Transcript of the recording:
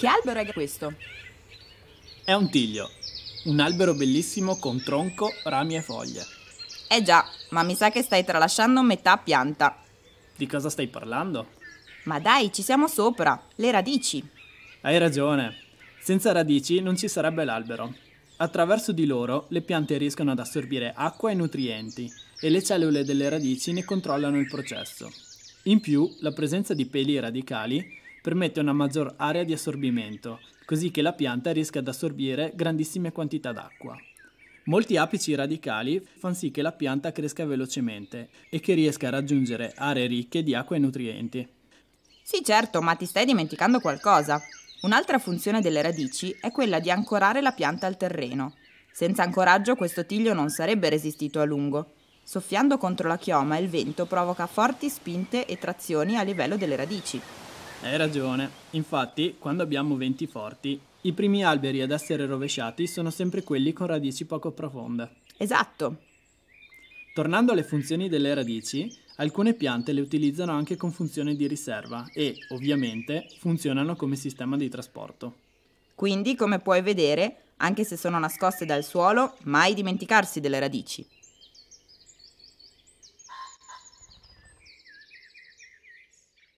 Che albero è questo? È un tiglio, un albero bellissimo con tronco, rami e foglie. Eh già, ma mi sa che stai tralasciando metà pianta. Di cosa stai parlando? Ma dai, ci siamo sopra, le radici. Hai ragione, senza radici non ci sarebbe l'albero. Attraverso di loro le piante riescono ad assorbire acqua e nutrienti e le cellule delle radici ne controllano il processo. In più, la presenza di peli radicali permette una maggior area di assorbimento, così che la pianta riesca ad assorbire grandissime quantità d'acqua. Molti apici radicali fanno sì che la pianta cresca velocemente e che riesca a raggiungere aree ricche di acqua e nutrienti. Sì certo, ma ti stai dimenticando qualcosa. Un'altra funzione delle radici è quella di ancorare la pianta al terreno. Senza ancoraggio questo tiglio non sarebbe resistito a lungo. Soffiando contro la chioma il vento provoca forti spinte e trazioni a livello delle radici. Hai ragione. Infatti, quando abbiamo venti forti, i primi alberi ad essere rovesciati sono sempre quelli con radici poco profonde. Esatto. Tornando alle funzioni delle radici, alcune piante le utilizzano anche con funzione di riserva e, ovviamente, funzionano come sistema di trasporto. Quindi, come puoi vedere, anche se sono nascoste dal suolo, mai dimenticarsi delle radici.